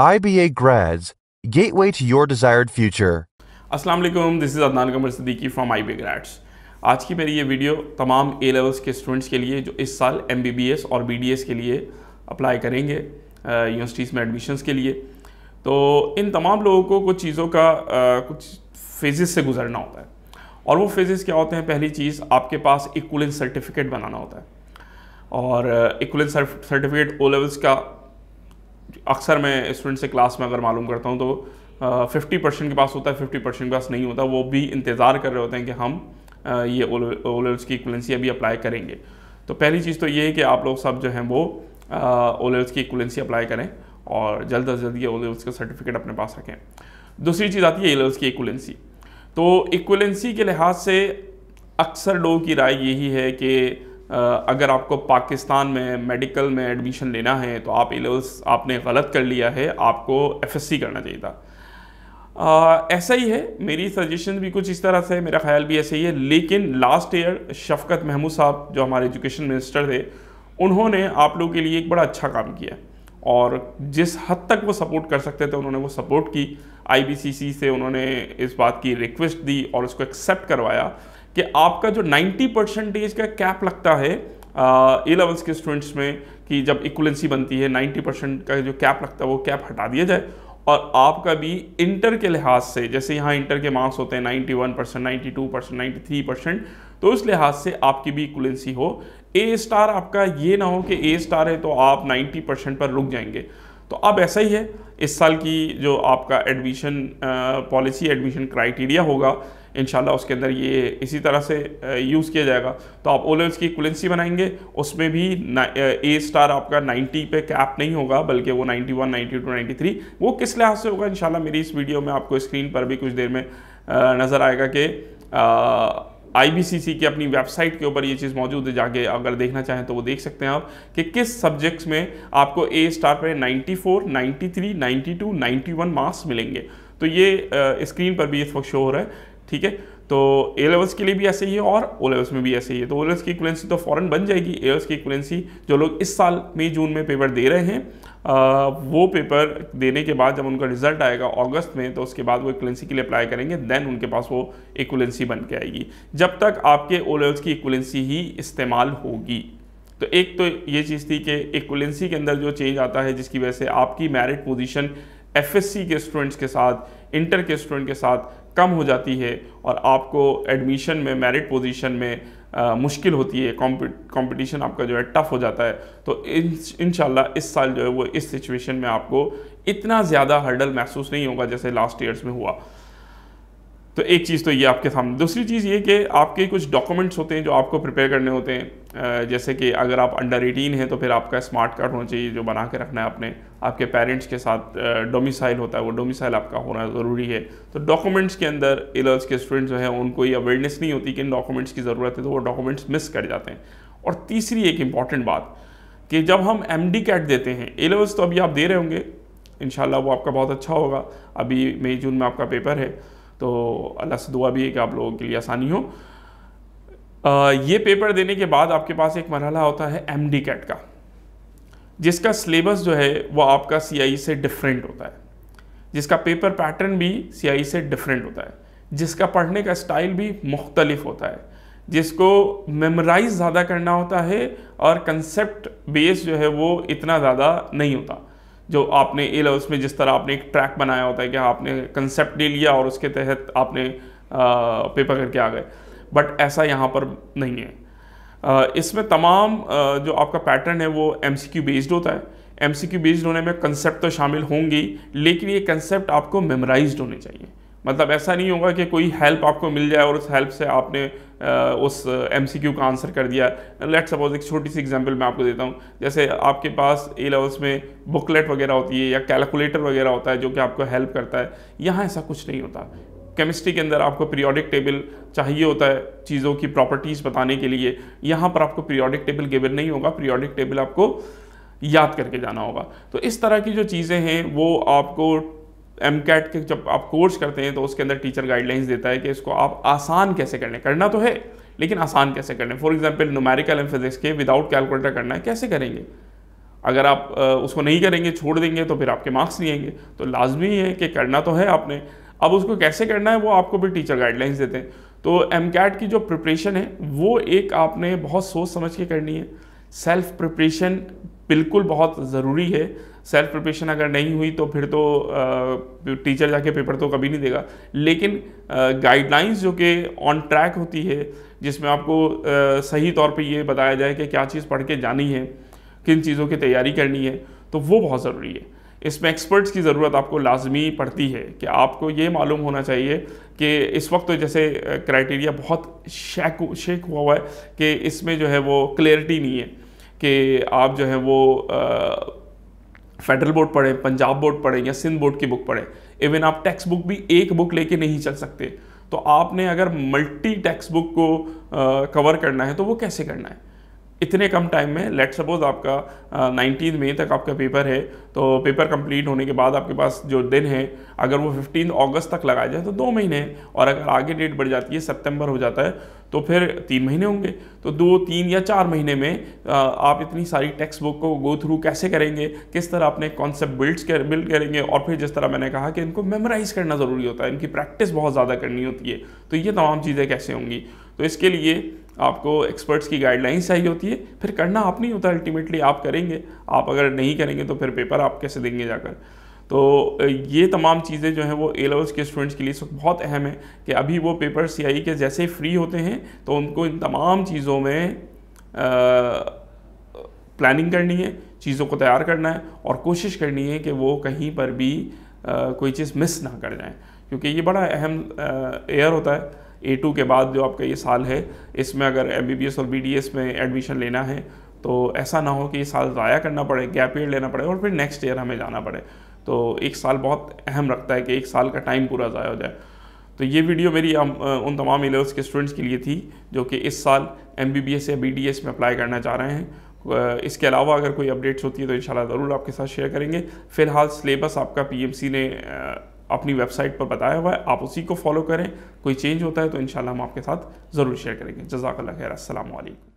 IBA Grads Gateway to Your Desired Future. असलम this is Adnan Qamar Siddiqui from I B grads आज की मेरी ये वीडियो तमाम ए लेवल्स के स्टूडेंट्स के लिए जो इस साल एम बी बी एस और बी डी एस के लिए अप्लाई करेंगे यूनिवर्सिटीज़ में एडमिशन्स के लिए तो इन तमाम लोगों को कुछ चीज़ों का आ, कुछ फेजेस से गुजरना होता है और वो फेजेस क्या होते हैं पहली चीज़ आपके पास इक्वलेंस सर्टिफिकेट बनाना होता है और इक्वलेंस सर्टिफिकेट ओ लेवल्स का अक्सर मैं स्टूडेंट से क्लास में अगर मालूम करता हूँ तो फिफ्टी परसेंट के पास होता है फिफ्टी परसेंट के पास नहीं होता वो भी इंतज़ार कर रहे होते हैं कि हम ये ये लेवल्स की इक्वलेंसी अभी अप्लाई करेंगे तो पहली चीज़ तो ये है कि आप लोग सब जो हैं वो लेवल्स की इक्वलेंसी अप्लाई करें और जल्द अज जल्द ये लेवल्स का सर्टिफिकेट अपने पास रखें दूसरी चीज़ आती है लेवल्स की इक्वलेंसी तो इक्वलेंसी के लिहाज से अक्सर लोगों की राय यही है कि अगर आपको पाकिस्तान में मेडिकल में एडमिशन लेना है तो आप एलेवल्स आपने गलत कर लिया है आपको एफएससी करना चाहिए था ऐसा ही है मेरी सजेशन भी कुछ इस तरह से है मेरा ख्याल भी ऐसा ही है लेकिन लास्ट ईयर शफकत महमूद साहब जो हमारे एजुकेशन मिनिस्टर थे उन्होंने आप लोगों के लिए एक बड़ा अच्छा काम किया और जिस हद तक वो सपोर्ट कर सकते थे उन्होंने वो सपोर्ट की आईबीसीसी से उन्होंने इस बात की रिक्वेस्ट दी और उसको एक्सेप्ट करवाया कि आपका जो 90 परसेंटेज का कैप लगता है ए लेवल्स के स्टूडेंट्स में कि जब इक्वलेंसी बनती है 90 परसेंट का जो कैप लगता है वो कैप हटा दिया जाए और आपका भी इंटर के लिहाज से जैसे यहाँ इंटर के मार्क्स होते हैं 91 परसेंट नाइन्टी परसेंट परसेंट तो उस लिहाज से आपकी भी इक्वलेंसी हो ए स्टार आपका ये ना हो कि ए स्टार है तो आप नाइन्टी परसेंट पर रुक जाएंगे तो अब ऐसा ही है इस साल की जो आपका एडमिशन पॉलिसी एडमिशन क्राइटेरिया होगा इन उसके अंदर ये इसी तरह से यूज़ किया जाएगा तो आप ओलेवल्स की कुलेंसी बनाएंगे उसमें भी ए स्टार आपका 90 पे कैप नहीं होगा बल्कि वो 91, 92, 93 वो किस लिहाज से होगा इन मेरी इस वीडियो में आपको स्क्रीन पर भी कुछ देर में नज़र आएगा कि आई की अपनी वेबसाइट के ऊपर ये चीज़ मौजूद है जाके अगर देखना चाहें तो वो देख सकते हैं आप कि किस सब्जेक्ट्स में आपको ए स्टार पर 94, 93, 92, 91 मार्क्स मिलेंगे तो ये स्क्रीन पर भी इस वक्त शो हो रहा है ठीक है तो ए लेवल्स के लिए भी ऐसे ही है और ओ लेवल्स में भी ऐसे ही है तो ओ लेवल्स की इक्वलेंसी तो फॉरन बन जाएगी ए लेवल्स की इक्वलेंसी जो लोग इस साल मई जून में पेपर दे रहे हैं आ, वो पेपर देने के बाद जब उनका रिजल्ट आएगा अगस्त में तो उसके बाद वो इक्वलेंसी के लिए अप्लाई करेंगे देन उनके पास वो इक्वलेंसी बन के आएगी जब तक आपके ओ लेवल्स की इक्वलेंसी ही इस्तेमाल होगी तो एक तो ये चीज़ थी कि इक्वलेंसी के अंदर जो चेंज आता है जिसकी वजह से आपकी मैरिट पोजिशन एफ के स्टूडेंट्स के साथ इंटर के स्टूडेंट के साथ कम हो जाती है और आपको एडमिशन में मेरिट पोजीशन में आ, मुश्किल होती है कंपटीशन आपका जो है टफ़ हो जाता है तो इन इस साल जो है वो इस सिचुएशन में आपको इतना ज़्यादा हर्डल महसूस नहीं होगा जैसे लास्ट ईयर्स में हुआ तो एक चीज़ तो ये आपके सामने दूसरी चीज़ ये कि आपके कुछ डॉक्यूमेंट्स होते हैं जो आपको प्रिपेयर करने होते हैं जैसे कि अगर आप अंडर एटीन हैं तो फिर आपका स्मार्ट कार्ड होना चाहिए जो बना के रखना है आपने आपके पेरेंट्स के साथ डोमिसाइल होता है वो डोमिसाइल आपका होना ज़रूरी है तो डॉक्यूमेंट्स के अंदर एलर्स के स्टूडेंट्स जो है उनको ये अवेयरनेस नहीं होती कि इन डॉक्यूमेंट्स की ज़रूरत है तो वो डॉक्यूमेंट्स मिस कर जाते हैं और तीसरी एक इम्पॉर्टेंट बात कि जब हम एम डी कैट देते हैं एलेवल्स तो अभी आप दे रहे होंगे इन वो आपका बहुत अच्छा होगा अभी मई जून में आपका पेपर है तो अल्लाह से दुआ भी है कि आप लोगों के लिए आसानी हो आ, ये पेपर देने के बाद आपके पास एक मरहला होता है एम डी कैट का जिसका सिलेबस जो है वो आपका सी e से डिफरेंट होता है जिसका पेपर पैटर्न भी सी e से डिफरेंट होता है जिसका पढ़ने का स्टाइल भी मुख्तलिफ होता है जिसको मेमोराइज ज़्यादा करना होता है और कंसेप्ट बेस जो है वो इतना ज़्यादा नहीं होता जो आपने ए लेवल्स में जिस तरह आपने एक ट्रैक बनाया होता है कि आपने कंसेप्ट ले लिया और उसके तहत आपने आ, पेपर करके आ गए बट ऐसा यहाँ पर नहीं है इसमें तमाम जो आपका पैटर्न है वो एम बेस्ड होता है एम बेस्ड होने में कंसेप्ट तो शामिल होंगे लेकिन ये कंसेप्ट आपको मेमोराइज होने चाहिए मतलब ऐसा नहीं होगा कि कोई हेल्प आपको मिल जाए और उस हेल्प से आपने उस एम का आंसर कर दिया लेट सपोज एक छोटी सी एग्जांपल मैं आपको देता हूँ जैसे आपके पास ए लेवल्स में बुकलेट वगैरह होती है या कैलकुलेटर वगैरह होता है जो कि आपको हेल्प करता है यहाँ ऐसा कुछ नहीं होता केमिस्ट्री के अंदर आपको पीरियोडिक टेबल चाहिए होता है चीज़ों की प्रॉपर्टीज़ बताने के लिए यहाँ पर आपको पीरियोडिक टेबल गिवन नहीं होगा पीरियोडिक टेबल आपको याद करके जाना होगा तो इस तरह की जो चीज़ें हैं वो आपको एम कैट के जब आप कोर्स करते हैं तो उसके अंदर टीचर गाइडलाइंस देता है कि इसको आप आसान कैसे कर लें करना तो है लेकिन आसान कैसे कर लें for example numerical and physics के विदाउट कैलकुलेटर करना है कैसे करेंगे अगर आप उसको नहीं करेंगे छोड़ देंगे तो फिर आपके मार्क्स नहीं आएंगे तो लाजमी है कि करना तो है आपने अब उसको कैसे करना है वो आपको भी टीचर गाइडलाइंस देते हैं तो एम की जो प्रिपरेशन है वो एक आपने बहुत सोच समझ के करनी है सेल्फ प्रिपरेशन बिल्कुल बहुत ज़रूरी है सेल्फ प्रिपरेशन अगर नहीं हुई तो फिर तो टीचर जाके पेपर तो कभी नहीं देगा लेकिन गाइडलाइंस जो कि ऑन ट्रैक होती है जिसमें आपको आ, सही तौर पे ये बताया जाए कि क्या चीज़ पढ़ के जानी है किन चीज़ों की तैयारी करनी है तो वो बहुत ज़रूरी है इसमें एक्सपर्ट्स की ज़रूरत आपको लाजमी पड़ती है कि आपको ये मालूम होना चाहिए कि इस वक्त तो जैसे क्राइटेरिया बहुत शेक शेक हुआ हुआ है कि इसमें जो है वो क्लेरिटी नहीं है कि आप जो है वो फेडरल बोर्ड पढ़ें पंजाब बोर्ड पढ़ें या सिंध बोर्ड की बुक पढ़ें इवन आप टेक्स्ट बुक भी एक बुक लेके नहीं चल सकते तो आपने अगर मल्टी टेक्स्ट बुक को कवर करना है तो वो कैसे करना है इतने कम टाइम में लेट सपोज आपका नाइनटीन मई तक आपका पेपर है तो पेपर कंप्लीट होने के बाद आपके पास जो दिन है अगर वो फिफ्टीन अगस्त तक लगाया जाए तो दो महीने और अगर आगे डेट बढ़ जाती है सितंबर हो जाता है तो फिर तीन महीने होंगे तो दो तीन या चार महीने में आप इतनी सारी टेक्स्ट बुक को गो थ्रू कैसे करेंगे किस तरह अपने कॉन्सेप्ट बिल्ड कर बिल्ड करेंगे और फिर जिस तरह मैंने कहा कि इनको मेमोराइज़ करना ज़रूरी होता है इनकी प्रैक्टिस बहुत ज़्यादा करनी होती है तो ये तमाम चीज़ें कैसे होंगी तो इसके लिए आपको एक्सपर्ट्स की गाइडलाइंस चाहिए होती है फिर करना आप नहीं होता अल्टीमेटली आप करेंगे आप अगर नहीं करेंगे तो फिर पेपर आप कैसे देंगे जाकर तो ये तमाम चीज़ें जो हैं वो ए लेवल्स के स्टूडेंट्स के लिए बहुत अहम है कि अभी वो पेपर सी e के जैसे फ्री होते हैं तो उनको इन तमाम चीज़ों में प्लानिंग करनी है चीज़ों को तैयार करना है और कोशिश करनी है कि वो कहीं पर भी आ, कोई चीज़ मिस ना कर जाए क्योंकि ये बड़ा अहम एयर होता है ए टू के बाद जो आपका ये साल है इसमें अगर एम बी बी एस और बी डी एस में एडमिशन लेना है तो ऐसा ना हो कि ये साल ज़ाया करना पड़े गैप ईयर लेना पड़े और फिर नेक्स्ट ईयर हमें जाना पड़े तो एक साल बहुत अहम रखता है कि एक साल का टाइम पूरा ज़ाया हो जाए तो ये वीडियो मेरी उन तमाम ए e के स्टूडेंट्स के लिए थी जो कि इस साल एम बी बी एस या बी डी एस में अप्लाई करना चाह रहे हैं इसके अलावा अगर कोई अपडेट्स होती है तो इन ज़रूर आपके साथ शेयर करेंगे फ़िलहाल सिलेबस आपका पी एम सी ने अपनी वेबसाइट पर बताया हुआ है आप उसी को फॉलो करें कोई चेंज होता है तो इन हम आपके साथ ज़रूर शेयर करेंगे जजाक खैर असल